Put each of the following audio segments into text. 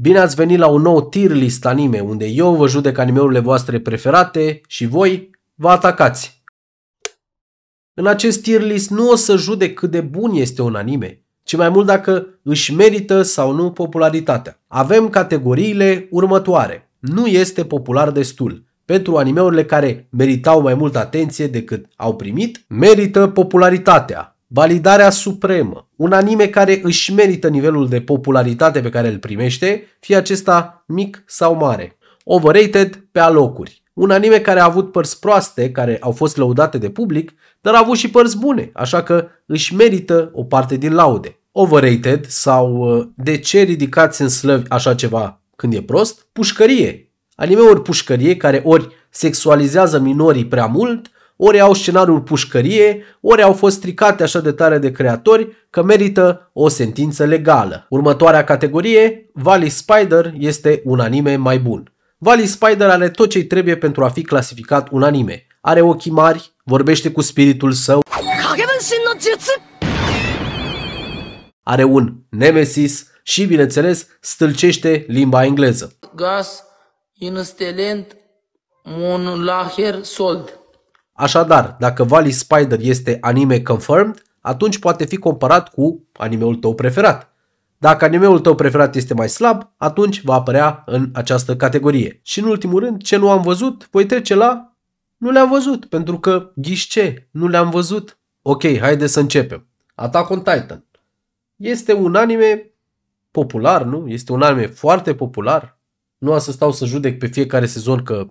Bine ați venit la un nou tier list anime, unde eu vă judec animeurile voastre preferate și voi vă atacați. În acest tier list nu o să judec cât de bun este un anime, ci mai mult dacă își merită sau nu popularitatea. Avem categoriile următoare. Nu este popular destul. Pentru animeurile care meritau mai multă atenție decât au primit, merită popularitatea validarea supremă, un anime care își merită nivelul de popularitate pe care îl primește, fie acesta mic sau mare. Overrated pe alocuri. Un anime care a avut părți proaste, care au fost lăudate de public, dar a avut și părți bune, așa că își merită o parte din laude. Overrated sau uh, de ce ridicați în slăvi așa ceva când e prost? Pușcărie. Anime ori pușcărie care ori sexualizează minorii prea mult, ori au scenariul pușcărie, ori au fost stricate așa de tare de creatori că merită o sentință legală. Următoarea categorie, Valley Spider, este un anime mai bun. Valley Spider are tot ce trebuie pentru a fi clasificat un anime. Are ochii mari, vorbește cu spiritul său, are un nemesis și, bineînțeles, stâlcește limba engleză. Gas, inestelent monlacher sold. Așadar, dacă Valley Spider este anime confirmed, atunci poate fi comparat cu animeul tău preferat. Dacă animeul tău preferat este mai slab, atunci va apărea în această categorie. Și în ultimul rând, ce nu am văzut, voi trece la nu le-am văzut, pentru că, ghiși ce, nu le-am văzut. Ok, haide să începem. Attack on Titan. Este un anime popular, nu? Este un anime foarte popular. Nu am să stau să judec pe fiecare sezon că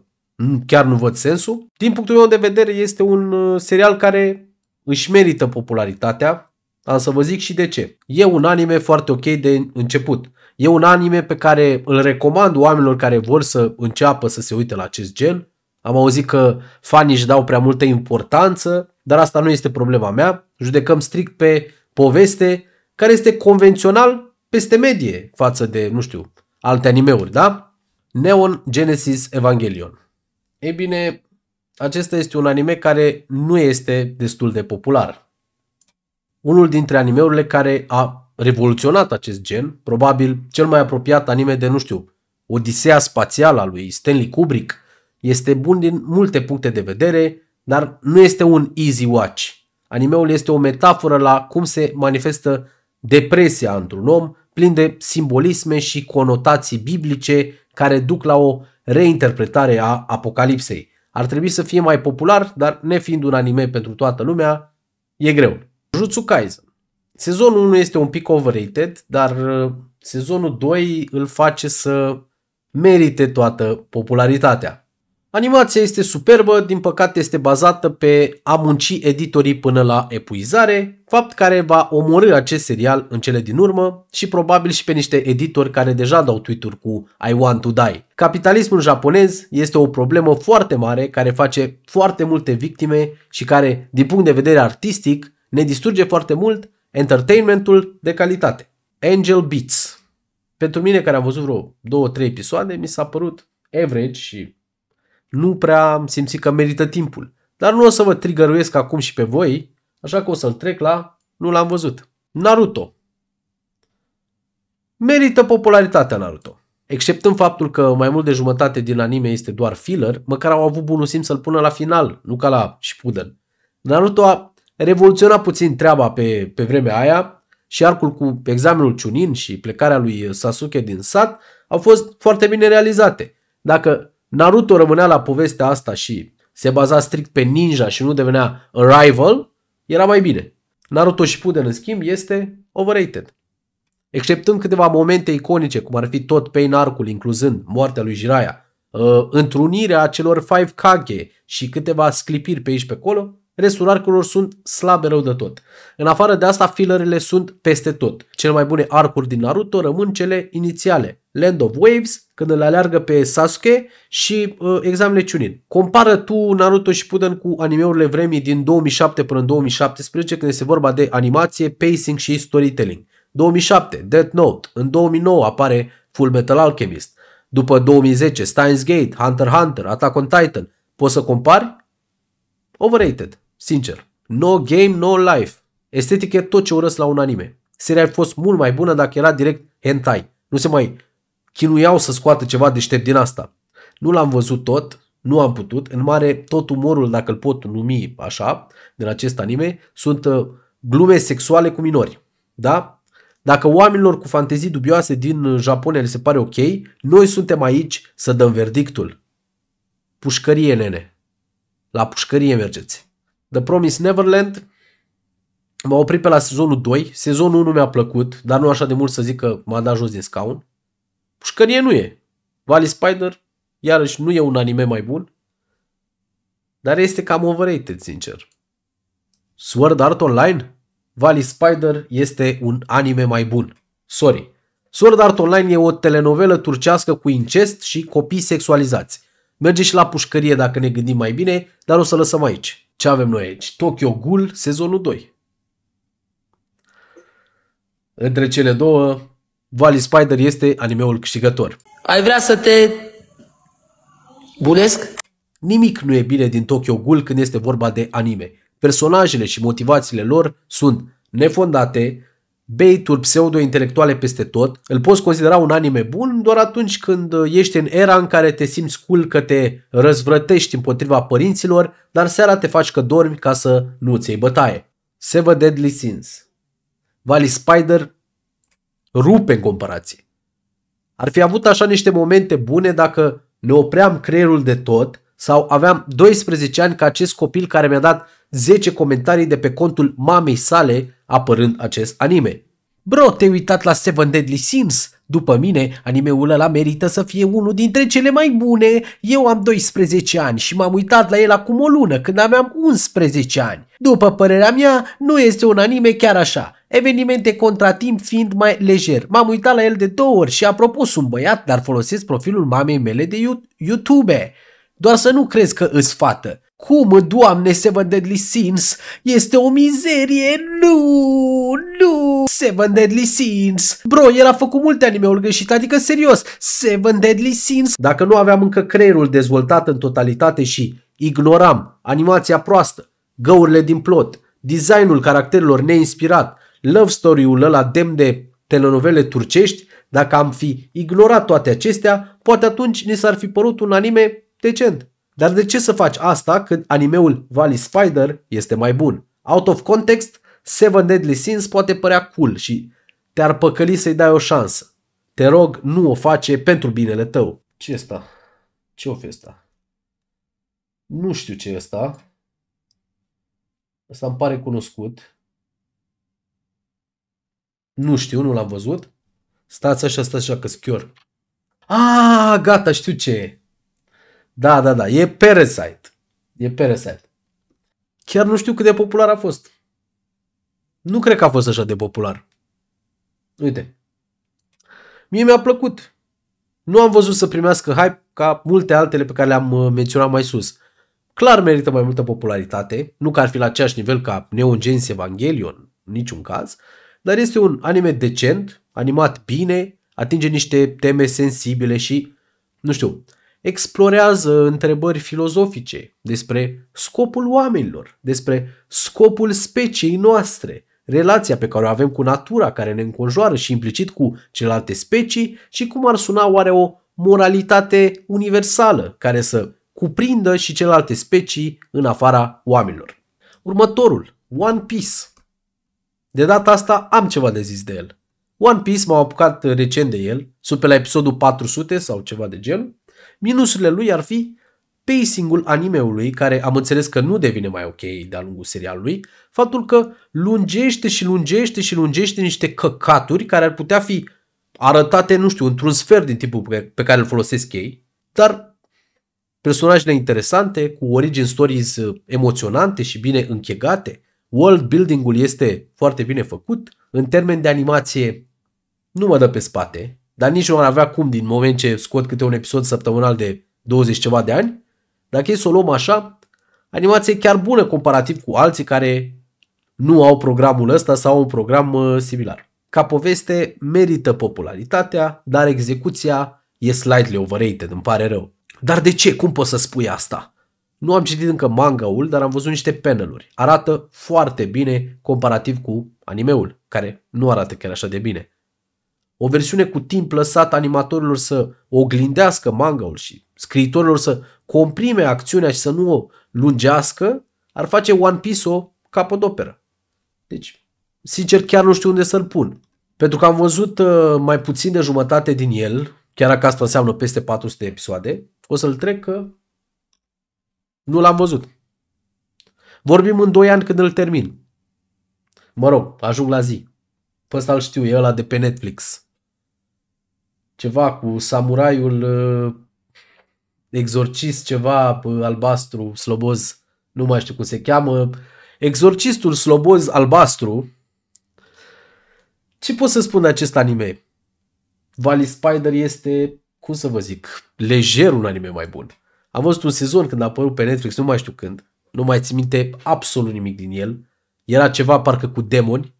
chiar nu văd sensul. Din punctul meu de vedere este un uh, serial care își merită popularitatea. Am să vă zic și de ce. E un anime foarte ok de început. E un anime pe care îl recomand oamenilor care vor să înceapă să se uite la acest gen. Am auzit că fanii își dau prea multă importanță, dar asta nu este problema mea. Judecăm strict pe poveste care este convențional peste medie față de, nu știu, alte animeuri, da? Neon Genesis Evangelion. Ei bine, acesta este un anime care nu este destul de popular. Unul dintre animeurile care a revoluționat acest gen, probabil cel mai apropiat anime de, nu știu, Odiseea spațială a lui Stanley Kubrick, este bun din multe puncte de vedere, dar nu este un easy watch. Animeul este o metaforă la cum se manifestă depresia într-un om, plin de simbolisme și conotații biblice care duc la o reinterpretare a Apocalipsei. Ar trebui să fie mai popular, dar nefiind un anime pentru toată lumea, e greu. Jutsu Kaisen. Sezonul 1 este un pic overrated, dar uh, sezonul 2 îl face să merite toată popularitatea. Animația este superbă, din păcate este bazată pe a munci editorii până la epuizare, fapt care va omorâ acest serial în cele din urmă și probabil și pe niște editori care deja dau tweet cu I want to die. Capitalismul japonez este o problemă foarte mare care face foarte multe victime și care, din punct de vedere artistic, ne distruge foarte mult entertainmentul de calitate. Angel Beats. Pentru mine care am văzut vreo 2-3 episoade, mi s-a părut average și nu prea am simțit că merită timpul. Dar nu o să vă trigăruiesc acum și pe voi, așa că o să-l trec la nu l-am văzut. Naruto. Merită popularitatea Naruto. Exceptând faptul că mai mult de jumătate din anime este doar filler, măcar au avut bunul simț să-l pună la final, nu ca la Shippuden. Naruto a revoluționat puțin treaba pe, pe vremea aia și arcul cu examenul Chunin și plecarea lui Sasuke din sat au fost foarte bine realizate. Dacă Naruto rămânea la povestea asta și se baza strict pe ninja și nu devenea a rival, era mai bine. Naruto și Puden, în schimb, este overrated. Exceptând câteva momente iconice, cum ar fi tot Pain Arcul, incluzând moartea lui Jiraiya, uh, întrunirea celor 5 Kage și câteva sclipiri pe aici pe acolo, Restul arcurilor sunt slabe rău de tot. În afară de asta, fillerele sunt peste tot. Cele mai bune arcuri din Naruto rămân cele inițiale. Land of Waves, când îl aleargă pe Sasuke și uh, examenele Chunin. Compară tu Naruto și Puden cu animeurile vremii din 2007 până în 2017 când este vorba de animație, pacing și storytelling. 2007, Death Note. În 2009 apare Full Metal Alchemist. După 2010, Steins Gate, Hunter x Hunter, Attack on Titan. Poți să compari? Overrated. Sincer. No game, no life. Estetic e tot ce urăsc la un anime. Seria ar fi fost mult mai bună dacă era direct hentai. Nu se mai chinuiau să scoată ceva deștept din asta. Nu l-am văzut tot, nu am putut. În mare, tot umorul, dacă îl pot numi așa, din acest anime, sunt uh, glume sexuale cu minori. Da? Dacă oamenilor cu fantezii dubioase din uh, Japonia le se pare ok, noi suntem aici să dăm verdictul. Pușcărie, nene. La pușcărie mergeți. The Promise Neverland m-a oprit pe la sezonul 2. Sezonul 1 mi-a plăcut, dar nu așa de mult să zic că m-a dat jos din scaun. Pușcărie nu e. Wally Spider, iarăși, nu e un anime mai bun. Dar este cam overrated, sincer. Sword Art Online? Wally Spider este un anime mai bun. Sorry. Sword Art Online e o telenovelă turcească cu incest și copii sexualizați. Merge și la pușcărie dacă ne gândim mai bine, dar o să lăsăm aici. Ce avem noi aici? Tokyo Ghoul, sezonul 2. Între cele două, Valley Spider este animeul câștigător. Ai vrea să te bunesc? Nimic nu e bine din Tokyo Ghoul când este vorba de anime. Personajele și motivațiile lor sunt nefondate, beituri pseudo-intelectuale peste tot, îl poți considera un anime bun doar atunci când uh, ești în era în care te simți cool că te răzvrătești împotriva părinților, dar seara te faci că dormi ca să nu-ți iei bătaie. Seven Deadly Sins Valley Spider rupe în comparație. Ar fi avut așa niște momente bune dacă ne opream creierul de tot sau aveam 12 ani ca acest copil care mi-a dat 10 comentarii de pe contul mamei sale apărând acest anime. Bro, te-ai uitat la Seven Deadly Sins? După mine, animeul ăla merită să fie unul dintre cele mai bune. Eu am 12 ani și m-am uitat la el acum o lună, când aveam 11 ani. După părerea mea, nu este un anime chiar așa. Evenimente contra timp fiind mai lejer. M-am uitat la el de două ori și apropo sunt băiat, dar folosesc profilul mamei mele de YouTube. Doar să nu crezi că îți fată. Cum, Doamne, Seven Deadly Sins? Este o mizerie! Nu! Nu! Seven Deadly Sins! Bro, el a făcut multe anime-uri greșite, adică serios, Seven Deadly Sins! Dacă nu aveam încă creierul dezvoltat în totalitate și ignoram animația proastă, găurile din plot, designul caracterilor neinspirat, love story-ul ăla demn de telenovele turcești, dacă am fi ignorat toate acestea, poate atunci ni s-ar fi părut un anime decent. Dar de ce să faci asta când animeul Valley Spider este mai bun? Out of context, Seven Deadly Sins poate părea cool și te-ar păcăli să-i dai o șansă. Te rog, nu o face pentru binele tău. Ce asta? Ce o fi asta? Nu știu ce e asta. Asta îmi pare cunoscut. Nu știu, nu l-am văzut. Stați așa, stați așa, că schior. Ah, gata, știu ce e. Da, da, da. E Parasite. E Parasite. Chiar nu știu cât de popular a fost. Nu cred că a fost așa de popular. Uite. Mie mi-a plăcut. Nu am văzut să primească hype ca multe altele pe care le-am uh, menționat mai sus. Clar merită mai multă popularitate, nu că ar fi la același nivel ca Neon Genesis Evangelion, în niciun caz, dar este un anime decent, animat bine, atinge niște teme sensibile și, nu știu, explorează întrebări filozofice despre scopul oamenilor, despre scopul speciei noastre, relația pe care o avem cu natura care ne înconjoară și implicit cu celelalte specii și cum ar suna oare o moralitate universală care să cuprindă și celelalte specii în afara oamenilor. Următorul, One Piece. De data asta am ceva de zis de el. One Piece m a apucat recent de el, sub pe la episodul 400 sau ceva de genul Minusurile lui ar fi pacing-ul animeului, care am înțeles că nu devine mai ok de-a lungul serialului, faptul că lungește și lungește și lungește niște căcaturi care ar putea fi arătate, nu știu, într-un sfert din tipul pe care îl folosesc ei, dar personajele interesante, cu origin stories uh, emoționante și bine închegate, world building-ul este foarte bine făcut, în termen de animație nu mă dă pe spate, dar nici nu ar avea cum din moment ce scot câte un episod săptămânal de 20 ceva de ani. Dacă e să o luăm așa, animație chiar bună comparativ cu alții care nu au programul ăsta sau au un program uh, similar. Ca poveste merită popularitatea, dar execuția e slightly overrated, îmi pare rău. Dar de ce? Cum poți să spui asta? Nu am citit încă mangaul, dar am văzut niște paneluri. Arată foarte bine comparativ cu animeul, care nu arată chiar așa de bine o versiune cu timp lăsat animatorilor să oglindească mangaul și scriitorilor să comprime acțiunea și să nu o lungească, ar face One Piece o capodoperă. Deci, sincer, chiar nu știu unde să-l pun. Pentru că am văzut uh, mai puțin de jumătate din el, chiar dacă asta înseamnă peste 400 de episoade, o să-l trec că nu l-am văzut. Vorbim în 2 ani când îl termin. Mă rog, ajung la zi. Pe ăsta îl știu, e ăla de pe Netflix ceva cu samuraiul uh, exorcist ceva uh, albastru, sloboz, nu mai știu cum se cheamă, exorcistul sloboz albastru. Ce pot să spun de acest anime? Valley Spider este, cum să vă zic, lejer un anime mai bun. Am văzut un sezon când a apărut pe Netflix, nu mai știu când, nu mai țin minte absolut nimic din el. Era ceva parcă cu demoni,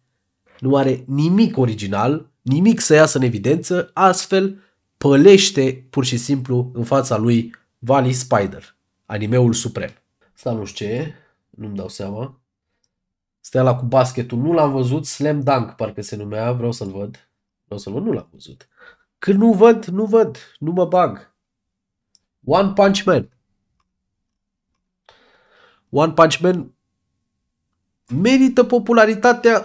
nu are nimic original, nimic să iasă în evidență, astfel pălește pur și simplu în fața lui Valley Spider, animeul suprem. Asta nu știu ce e, nu-mi dau seama. Stea la cu basketul, nu l-am văzut, Slam Dunk parcă se numea, vreau să-l văd. Vreau să-l văd, nu l-am văzut. Când nu văd, nu văd, nu mă bag. One Punch Man. One Punch Man merită popularitatea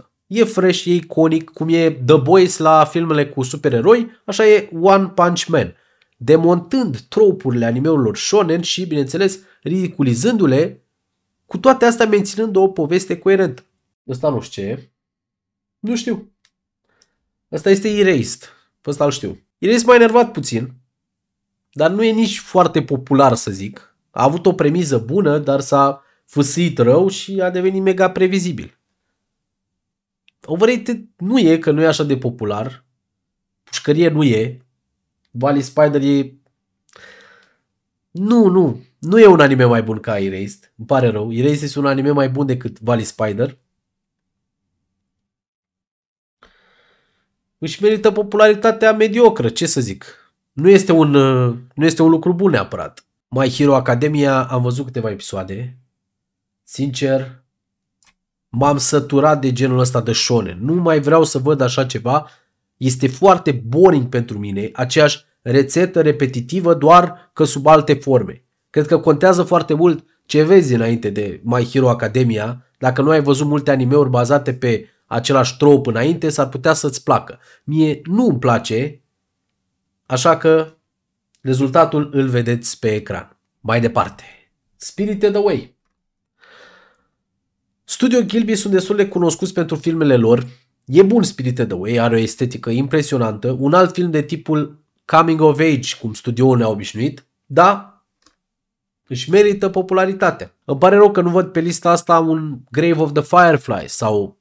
100%. E fresh, e iconic, cum e The Boys la filmele cu supereroi, așa e One Punch Man, demontând tropurile animeurilor shonen și, bineînțeles, ridiculizându-le, cu toate astea menținând o poveste coerentă. Ăsta nu știu ce e. Nu știu. Ăsta este Erased. ăsta îl știu. Erased mai nervat enervat puțin, dar nu e nici foarte popular, să zic. A avut o premiză bună, dar s-a fâsâit rău și a devenit mega previzibil. Overrated nu e, că nu e așa de popular. Pușcărie nu e. Bali Spider e... Nu, nu. Nu e un anime mai bun ca Erased. Îmi pare rău. Erased este un anime mai bun decât Bali Spider. Își merită popularitatea mediocră, ce să zic. Nu este un, nu este un lucru bun neapărat. My Hero Academia am văzut câteva episoade. Sincer, M-am săturat de genul ăsta de shonen. Nu mai vreau să văd așa ceva. Este foarte boring pentru mine aceeași rețetă repetitivă, doar că sub alte forme. Cred că contează foarte mult ce vezi înainte de My Hero Academia. Dacă nu ai văzut multe animeuri bazate pe același trop înainte, s-ar putea să-ți placă. Mie nu îmi place, așa că rezultatul îl vedeți pe ecran. Mai departe. Spirited Away Studio Ghibli sunt destul de cunoscuți pentru filmele lor. E bun Spirited Away, are o estetică impresionantă, un alt film de tipul Coming of Age, cum studioul ne-a obișnuit, da, își merită popularitatea. Îmi pare rău că nu văd pe lista asta un Grave of the Firefly sau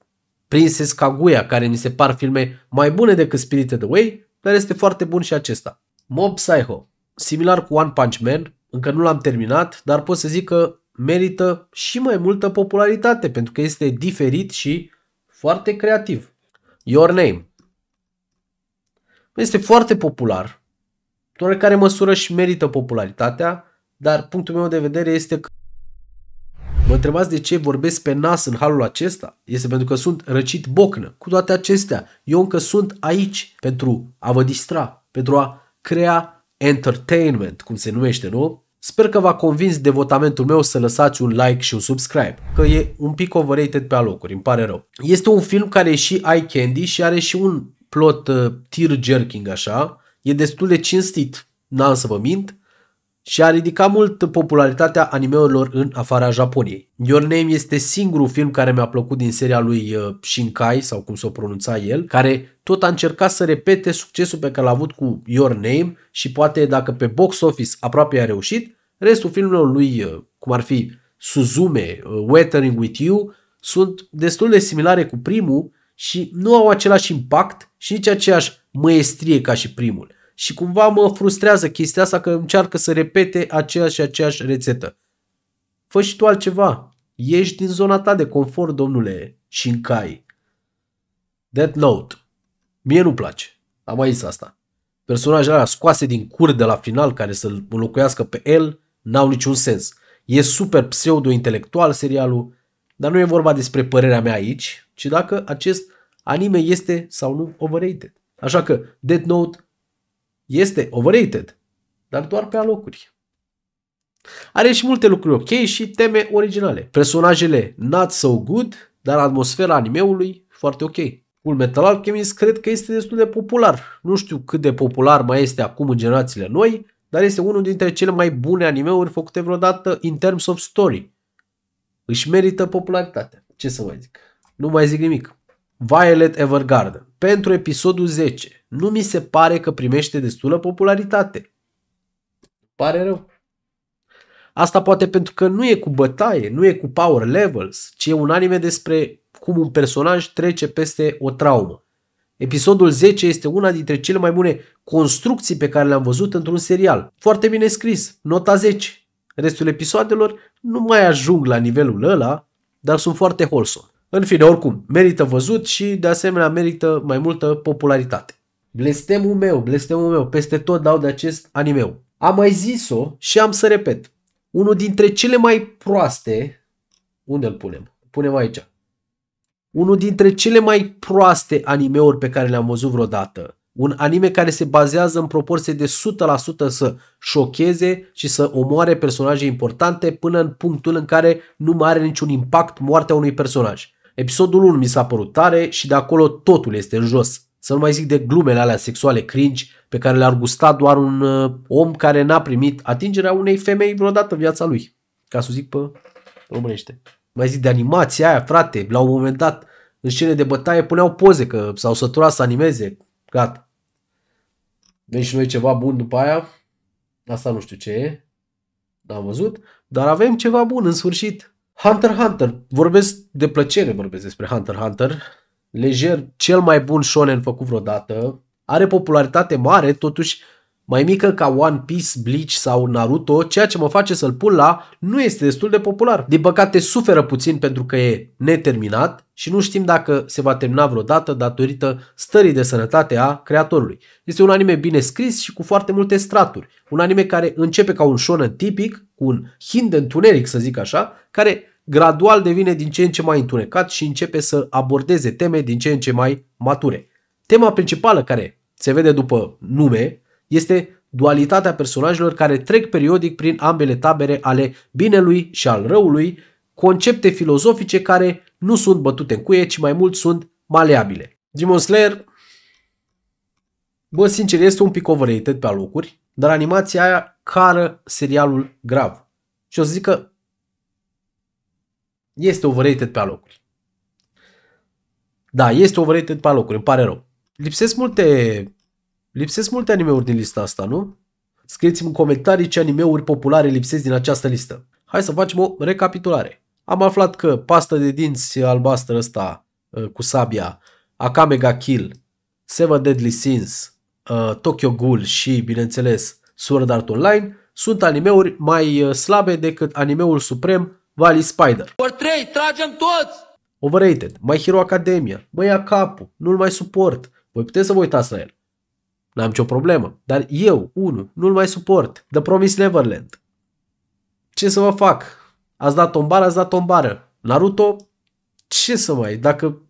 Princess Kaguya, care mi se par filme mai bune decât Spirited Away, dar este foarte bun și acesta. Mob Psycho, similar cu One Punch Man, încă nu l-am terminat, dar pot să zic că merită și mai multă popularitate pentru că este diferit și foarte creativ. Your Name este foarte popular. În care măsură și merită popularitatea, dar punctul meu de vedere este că Mă întrebați de ce vorbesc pe nas în halul acesta? Este pentru că sunt răcit bocnă. Cu toate acestea, eu încă sunt aici pentru a vă distra, pentru a crea entertainment, cum se numește, nu? Sper că v-a convins devotamentul meu să lăsați un like și un subscribe, că e un pic overrated pe alocuri, îmi pare rău. Este un film care e și eye candy și are și un plot uh, tear jerking așa, e destul de cinstit, n-am să vă mint, și a ridicat mult popularitatea animeurilor în afara Japoniei. Your Name este singurul film care mi-a plăcut din seria lui uh, Shinkai, sau cum s-o pronunța el, care tot a încercat să repete succesul pe care l-a avut cu Your Name și poate dacă pe box office aproape a reușit, restul filmelor lui, uh, cum ar fi Suzume, uh, Weathering with You, sunt destul de similare cu primul și nu au același impact și nici aceeași măestrie ca și primul și cumva mă frustrează chestia asta că încearcă să repete aceeași și aceeași rețetă. Fă și tu altceva. Ești din zona ta de confort, domnule Shinkai. Death Note. Mie nu place. Am mai zis asta. Personajele alea scoase din cur de la final care să-l înlocuiască pe el n-au niciun sens. E super pseudo-intelectual serialul, dar nu e vorba despre părerea mea aici, ci dacă acest anime este sau nu overrated. Așa că Death Note este overrated, dar doar pe alocuri. Are și multe lucruri ok și teme originale. Personajele not so good, dar atmosfera animeului foarte ok. Full Metal Alchemist cred că este destul de popular. Nu știu cât de popular mai este acum în generațiile noi, dar este unul dintre cele mai bune animeuri făcute vreodată in terms of story. Își merită popularitatea. Ce să mai zic? Nu mai zic nimic. Violet Evergarden. Pentru episodul 10 nu mi se pare că primește destulă popularitate. Pare rău. Asta poate pentru că nu e cu bătaie, nu e cu power levels, ci e un anime despre cum un personaj trece peste o traumă. Episodul 10 este una dintre cele mai bune construcții pe care le-am văzut într-un serial. Foarte bine scris, nota 10. Restul episoadelor nu mai ajung la nivelul ăla, dar sunt foarte wholesome. În fine, oricum, merită văzut și de asemenea merită mai multă popularitate. Blestemul meu, blestemul meu, peste tot dau de acest animeu. Am mai zis-o și am să repet. Unul dintre cele mai proaste, unde îl punem? Punem aici. Unul dintre cele mai proaste animeuri pe care le-am văzut vreodată. Un anime care se bazează în proporție de 100% să șocheze și să omoare personaje importante până în punctul în care nu mai are niciun impact moartea unui personaj. Episodul 1 mi s-a părut tare și de acolo totul este în jos. Să nu mai zic de glumele alea sexuale cringe pe care le-ar gusta doar un uh, om care n-a primit atingerea unei femei vreodată în viața lui. Ca să zic pe românește. Mai zic de animația aia, frate, la un moment dat în scene de bătaie puneau poze că s-au săturat să animeze. Gata. Vem și deci noi ceva bun după aia. Asta nu știu ce e. N-am văzut. Dar avem ceva bun în sfârșit. Hunter Hunter. Vorbesc de plăcere, vorbesc despre Hunter Hunter lejer cel mai bun shonen făcut vreodată, are popularitate mare, totuși mai mică ca One Piece, Bleach sau Naruto, ceea ce mă face să-l pun la nu este destul de popular. Din păcate suferă puțin pentru că e neterminat și nu știm dacă se va termina vreodată datorită stării de sănătate a creatorului. Este un anime bine scris și cu foarte multe straturi. Un anime care începe ca un shonen tipic, cu un hind de întuneric să zic așa, care gradual devine din ce în ce mai întunecat și începe să abordeze teme din ce în ce mai mature. Tema principală care se vede după nume este dualitatea personajelor care trec periodic prin ambele tabere ale binelui și al răului, concepte filozofice care nu sunt bătute în cuie, ci mai mult sunt maleabile. Demon Slayer, bă, sincer, este un pic overrated pe alocuri, dar animația aia cară serialul grav. Și o să zic că este overrated pe alocuri. Da, este overrated pe alocuri, îmi pare rău. Lipsesc multe, lipsesc multe anime-uri din lista asta, nu? Scrieți-mi în comentarii ce anime-uri populare lipsesc din această listă. Hai să facem o recapitulare. Am aflat că pasta de dinți albastră asta uh, cu sabia, Akame ga Kill, Seven Deadly Sins, uh, Tokyo Ghoul și, bineînțeles, Sword Art Online sunt animeuri mai uh, slabe decât animeul suprem Vali Spider. Ori 3, tragem toți! Overrated, My Hero Academia, mă ia capul, nu-l mai suport. Voi puteți să vă uitați la el. N-am nicio problemă, dar eu, unul, nu-l mai suport. The Promise Neverland. Ce să vă fac? Ați dat tombară, ați dat tombară. Naruto, ce să mai, dacă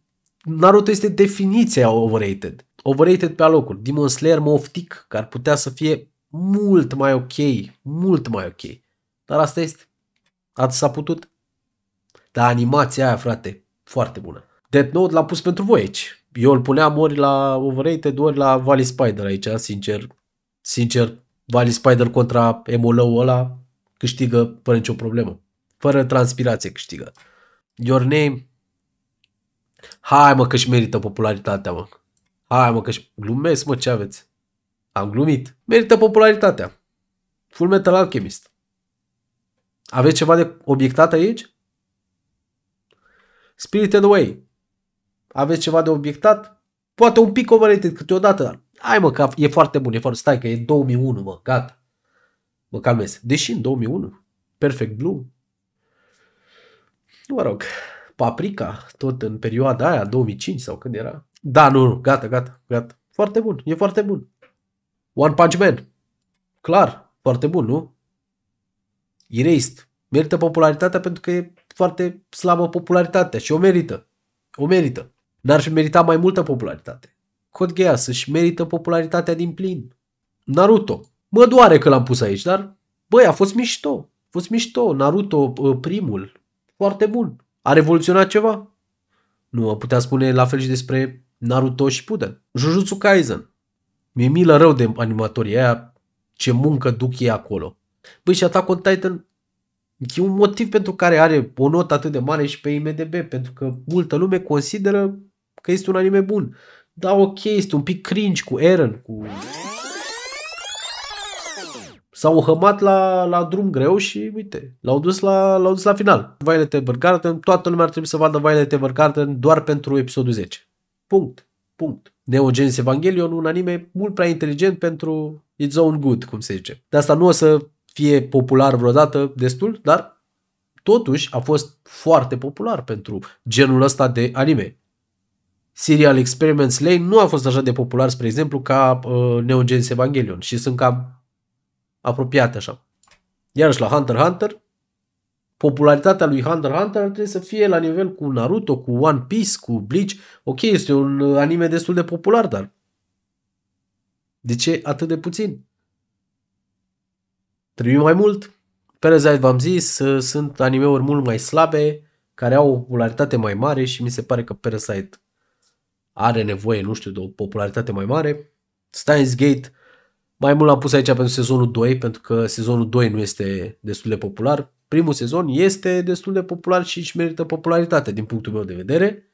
Naruto este definiția overrated. Overrated pe alocuri. Demon Slayer mă oftic că ar putea să fie mult mai ok, mult mai ok. Dar asta este. Ați s-a putut? Dar animația aia, frate, foarte bună. Death Note l-am pus pentru voi aici. Eu îl puneam ori la Overrated, ori la Valley Spider aici, sincer. Sincer, Valley Spider contra emulăul ăla câștigă fără nicio problemă. Fără transpirație câștigă. Your Name, hai mă că-și merită popularitatea, mă. Hai mă că-și... Glumesc, mă, ce aveți? Am glumit. Merită popularitatea. Full Metal Alchemist. Aveți ceva de obiectat aici? Spirited Away. Aveți ceva de obiectat? Poate un pic overrated câteodată. Hai mă, că e foarte bun, e foarte... Stai că e 2001, mă, gata. Mă calmez. Deși în 2001, Perfect Blue. Mă rog, Paprika, tot în perioada aia, 2005 sau când era. Da, nu, nu, gata, gata, gata. Foarte bun, e foarte bun. One Punch Man. Clar, foarte bun, nu? Erased. Merită popularitatea pentru că e foarte slabă popularitatea și o merită. O merită. N-ar fi meritat mai multă popularitate. Cod Geass își merită popularitatea din plin. Naruto. Mă doare că l-am pus aici, dar băi, a fost mișto. A fost mișto. Naruto uh, primul. Foarte bun. A revoluționat ceva. Nu, putea spune la fel și despre Naruto și Puden. Jujutsu Kaisen. Mi-e milă rău de animatorii aia, ce muncă duc ei acolo. Băi, și Attack on Titan e un motiv pentru care are o notă atât de mare și pe IMDB, pentru că multă lume consideră că este un anime bun. Da, ok, este un pic cringe cu Eren, cu... S-au hămat la, la drum greu și, uite, l-au dus la, l-au dus la final. Violet Evergarden, toată lumea ar trebui să vadă Violet Evergarden doar pentru episodul 10. Punct. Punct. Neo Genesis Evangelion, un anime mult prea inteligent pentru its own good, cum se zice. De asta nu o să fie popular vreodată destul, dar totuși a fost foarte popular pentru genul ăsta de anime. Serial Experiments Lane nu a fost așa de popular, spre exemplu, ca uh, Neon Genesis Evangelion și sunt cam apropiate așa. Iarăși la Hunter Hunter, popularitatea lui Hunter Hunter trebuie să fie la nivel cu Naruto, cu One Piece, cu Bleach. Ok, este un uh, anime destul de popular, dar de ce atât de puțin? trebuie mai mult. Parasite, v-am zis, ă, sunt animeuri mult mai slabe, care au o popularitate mai mare și mi se pare că Parasite are nevoie, nu știu, de o popularitate mai mare. Steins Gate, mai mult l-am pus aici pentru sezonul 2, pentru că sezonul 2 nu este destul de popular. Primul sezon este destul de popular și își merită popularitate din punctul meu de vedere.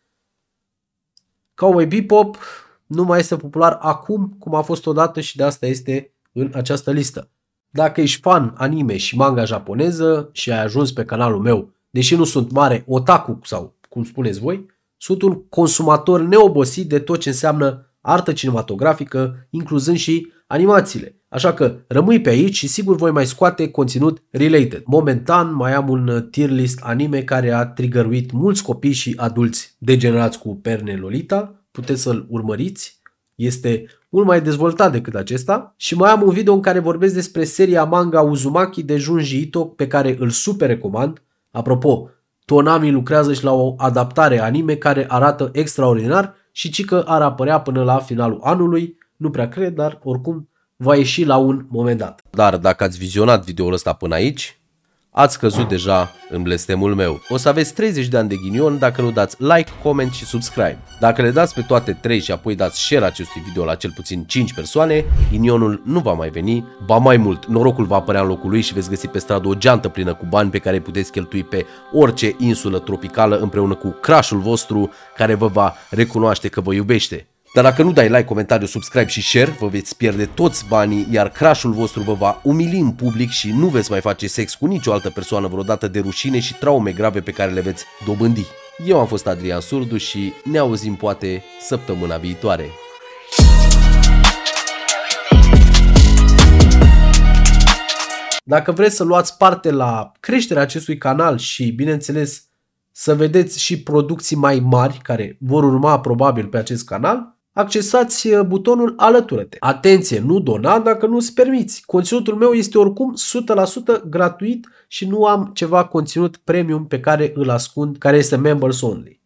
Cowboy Bebop nu mai este popular acum cum a fost odată și de asta este în această listă. Dacă ești fan anime și manga japoneză și ai ajuns pe canalul meu, deși nu sunt mare otaku sau cum spuneți voi, sunt un consumator neobosit de tot ce înseamnă artă cinematografică, incluzând și animațiile. Așa că rămâi pe aici și sigur voi mai scoate conținut related. Momentan mai am un tier list anime care a trigăruit mulți copii și adulți degenerați cu perne Lolita. Puteți să-l urmăriți. Este mult mai dezvoltat decât acesta și mai am un video în care vorbesc despre seria manga Uzumaki de Junji Ito pe care îl super recomand. Apropo, Tonami lucrează și la o adaptare anime care arată extraordinar și ci că ar apărea până la finalul anului, nu prea cred, dar oricum va ieși la un moment dat. Dar dacă ați vizionat videoul ăsta până aici, ați căzut deja în blestemul meu. O să aveți 30 de ani de ghinion dacă nu dați like, comment și subscribe. Dacă le dați pe toate 3 și apoi dați share acestui video la cel puțin 5 persoane, ghinionul nu va mai veni, ba mai mult, norocul va apărea în locul lui și veți găsi pe stradă o geantă plină cu bani pe care îi puteți cheltui pe orice insulă tropicală împreună cu crașul vostru care vă va recunoaște că vă iubește. Dar dacă nu dai like, comentariu, subscribe și share, vă veți pierde toți banii, iar crashul vostru vă va umili în public și nu veți mai face sex cu nicio altă persoană vreodată de rușine și traume grave pe care le veți dobândi. Eu am fost Adrian Surdu și ne auzim poate săptămâna viitoare. Dacă vreți să luați parte la creșterea acestui canal și, bineînțeles, să vedeți și producții mai mari care vor urma probabil pe acest canal, accesați uh, butonul Alătură-te. Atenție, nu dona dacă nu îți permiți. Conținutul meu este oricum 100% gratuit și nu am ceva conținut premium pe care îl ascund, care este members only.